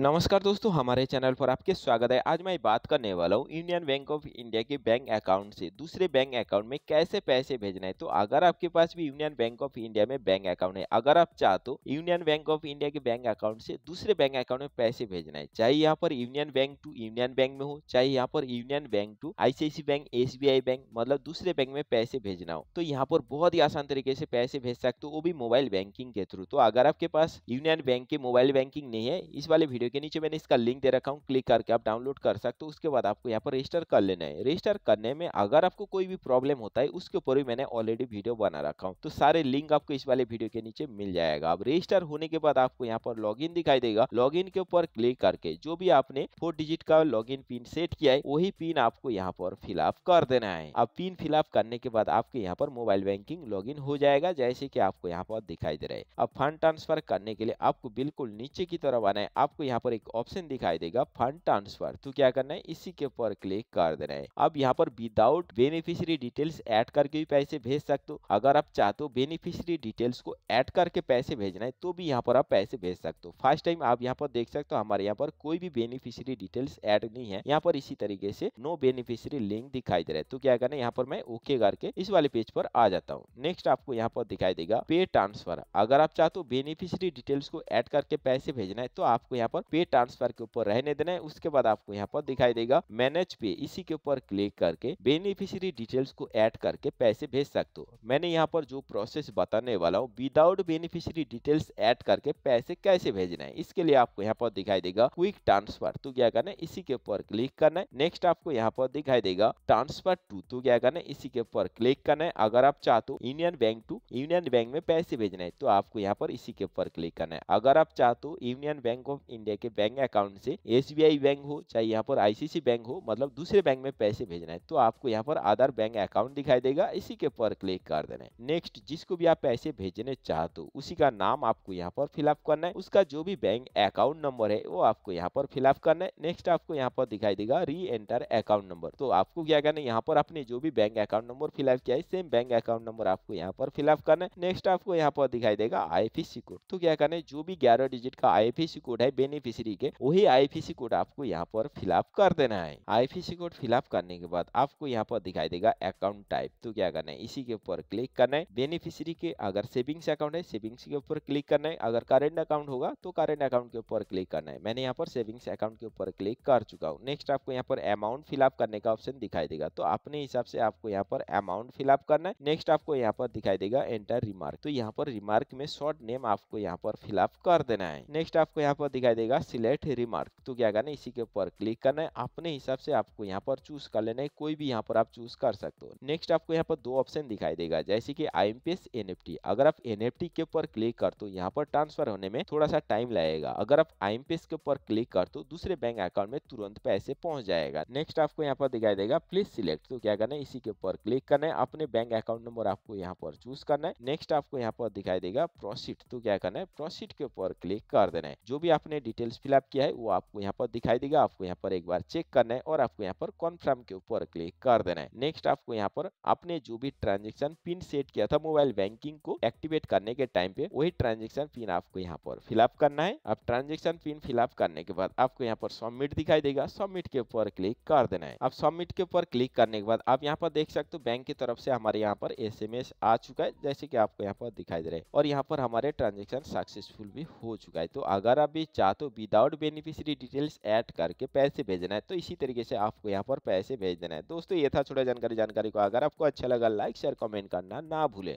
नमस्कार दोस्तों हमारे चैनल पर आपके स्वागत है आज मैं बात करने वाला हूँ इंडियन बैंक ऑफ इंडिया के बैंक अकाउंट से दूसरे बैंक अकाउंट में कैसे पैसे भेजना है तो अगर आपके पास भी यूनियन बैंक ऑफ इंडिया में बैंक अकाउंट है अगर आप चाहते तो यूनियन बैंक ऑफ इंडिया के बैंक अकाउंट से दूसरे बैंक अकाउंट में पैसे भेजना है चाहे यहाँ पर union bank to union bank में हो चाहे यहाँ पर union bank to ICICI bank Yes bank मतलब दूसरे बैंक में पैसे भेजना हो तो यहाँ पर बहुत ही आसान तरीके से पैसे भेज सकते हो वो भी मोबाइल बैंकिंग के थ्रू तो अगर आपके पास यूनियन बैंक के मोबाइल बैंकिंग नहीं है इस वाले वीडियो वीडियो के नीचे मैंने इसका लिंक दे रखा हूँ क्लिक करके आप डाउनलोड कर सकते हो उसके बाद आपको यहाँ पर रजिस्टर कर लेना है रजिस्टर करने में अगर आपको कोई भी प्रॉब्लम होता है उसके ऊपर भी मैंने ऑलरेडी वीडियो बना रखा हूँ तो सारे लिंक आपको इस वाले वीडियो के नीचे मिल जाएगा अब रजिस्टर होने के बाद आपको यहाँ पर लॉग दिखाई देगा लॉग के ऊपर क्लिक करके जो भी आपने फोर डिजिट का लॉग पिन सेट किया है वही पिन आपको यहाँ पर फिलअप कर देना है अब पिन फिलअप करने के बाद आपके यहाँ पर मोबाइल बैंकिंग लॉग हो जाएगा जैसे की आपको यहाँ पर दिखाई दे रहा है अब फंड ट्रांसफर करने के लिए आपको बिल्कुल नीचे की तरफ आना है आपको यहाँ यहाँ पर एक ऑप्शन दिखाई देगा फंड ट्रांसफर तो क्या करना है इसी के ऊपर क्लिक कर देना है अब यहाँ पर विदाउट बेनिफिशियरी डिटेल्स ऐड करके भी पैसे भेज सकते हो अगर आप चाहते हो बेनिफिशियरी डिटेल्स को ऐड करके पैसे भेजना है तो भी यहाँ पर आप पैसे भेज सकते हो फर्स्ट टाइम आप यहाँ पर देख सकते हो हमारे यहाँ पर कोई भी बेनिफिशियरी डिटेल्स एड नहीं है यहाँ पर इसी तरीके से नो बेनिफिशियरी लिंक दिखाई दे रहा है तो क्या करना है यहाँ पर मैं ओके करके इस वाले पेज पर आ जाता हूँ नेक्स्ट आपको यहाँ पर दिखाई देगा पे ट्रांसफर अगर आप चाहते हो बेनिफिशियरी डिटेल्स को एड करके पैसे भेजना है तो आपको यहाँ पर पर पे ट्रांसफर के ऊपर रहने देना है उसके बाद आपको यहाँ पर दिखाई देगा मैनेज पे इसी के ऊपर क्लिक करके बेनिफिशियरी डिटेल्स को ऐड करके पैसे भेज सकते हो मैंने यहाँ पर जो प्रोसेस बताने वाला हूँ विदाउट बेनिफिशियरी डिटेल्स ऐड करके पैसे कैसे भेजना है इसके लिए आपको यहाँ पर दिखाई देगा क्विक ट्रांसफर तो क्या करना है इसी के ऊपर क्लिक करना है नेक्स्ट आपको यहाँ पर दिखाई देगा ट्रांसफर टू तो क्या करना है इसी के ऊपर क्लिक करना है अगर आप चाहते हो union bank to union bank में पैसे भेजना है तो आपको यहाँ पर इसी के ऊपर क्लिक करना है अगर आप चाहते हो union bank of India India के बैंक अकाउंट से एस बैंक हो चाहे यहाँ पर आईसीसी बैंक हो मतलब दूसरे बैंक में पैसे भेजना है तो आपको यहाँ पर आधार बैंक अकाउंट दिखाई देगा इसी के पर क्लिक कर देना है नेक्स्ट जिसको भी आप पैसे भेजने चाहते हो तो उसी का नाम आपको यहाँ पर फिलअप करना है उसका जो भी बैंक अकाउंट नंबर है वो आपको यहाँ पर फिलअप करना है नेक्स्ट आपको यहाँ पर दिखाई देगा री एंटर अकाउंट नंबर तो आपको क्या करना है यहाँ पर अपने जो भी बैंक अकाउंट नंबर फिलअप किया है सेम बैंक अकाउंट नंबर आपको यहाँ पर फिलअप करना है नेक्स्ट आपको यहाँ पर दिखाई देगा आई कोड तो क्या करना है जो भी ग्यारह डिजिट का आई कोड है बेनिफिशरी के वही आईएफएससी कोड आपको यहाँ पर फिलअप कर देना है आईएफएससी कोड फिलअप करने के बाद आपको यहाँ पर दिखाई देगा अकाउंट टाइप तो क्या करना है इसी के ऊपर क्लिक करना है बेनिफिशरी के अगर सेविंग्स अकाउंट है सेविंग्स के ऊपर क्लिक करना है अगर करेंट अकाउंट होगा तो करेंट अकाउंट के ऊपर क्लिक करना है मैंने यहाँ पर सेविंग्स अकाउंट के ऊपर क्लिक कर चुका हूँ नेक्स्ट आपको यहाँ पर अमाउंट फिलअप करने का ऑप्शन दिखाई देगा तो अपने हिसाब से आपको यहाँ पर अमाउंट फिलअप करना है नेक्स्ट आपको यहाँ पर दिखाई देगा एंटर रिमार्क तो यहाँ पर रिमार्क में शॉर्ट नेम आपको यहाँ पर फिलअप कर देना है नेक्स्ट आपको यहाँ पर दिखाई देगा देगा सिलेक्ट रिमार्क तो क्या करना है इसी के ऊपर क्लिक करना है अपने हिसाब से आपको यहाँ पर चूज कर लेना है कोई भी यहाँ पर आप चूज कर सकते हो नेक्स्ट आपको यहाँ पर दो ऑप्शन दिखाई देगा जैसे कि आई एम अगर आप एन के ऊपर क्लिक कर हो तो यहाँ पर ट्रांसफर होने में थोड़ा सा टाइम लगेगा अगर आप आई के ऊपर क्लिक कर हो तो दूसरे बैंक अकाउंट में तुरंत पैसे पहुंच जाएगा नेक्स्ट आपको यहाँ पर दिखाई देगा प्लीज सिलेक्ट तो क्या करना है इसी के ऊपर क्लिक करना है अपने बैंक अकाउंट नंबर आपको यहाँ पर चूज करना है नेक्स्ट आपको यहाँ पर दिखाई देगा प्रोसिट तो क्या करना है प्रोसिट के ऊपर क्लिक कर देना है जो भी आपने डिटेल डिटेल्स फिलअप किया है वो आपको यहाँ पर दिखाई देगा आपको यहाँ पर एक बार चेक करना है और आपको यहाँ पर कॉन्फर्म के ऊपर क्लिक कर देना है नेक्स्ट आपको यहाँ पर आपने जो भी ट्रांजेक्शन पिन सेट किया था मोबाइल बैंकिंग को एक्टिवेट करने के टाइम पे वही ट्रांजेक्शन पिन आपको यहाँ पर फिलअप करना है अब ट्रांजेक्शन पिन फिलअप करने के बाद आपको यहाँ पर सबमिट दिखाई देगा सबमिट के ऊपर क्लिक कर देना है अब सबमिट के ऊपर क्लिक करने के बाद आप यहाँ पर देख सकते हो बैंक की तरफ से हमारे यहाँ पर एस आ चुका है जैसे कि आपको यहाँ पर दिखाई दे रहा है और यहाँ पर हमारे ट्रांजेक्शन सक्सेसफुल भी हो चुका है तो अगर आप भी चाहते हो विदाउट बेनिफिशरी डिटेल्स ऐड करके पैसे भेजना है तो इसी तरीके से आपको यहाँ पर पैसे भेज देना है दोस्तों ये था छोटा जानकारी जानकारी को अगर आपको अच्छा लगा लाइक शेयर कमेंट करना ना भूलें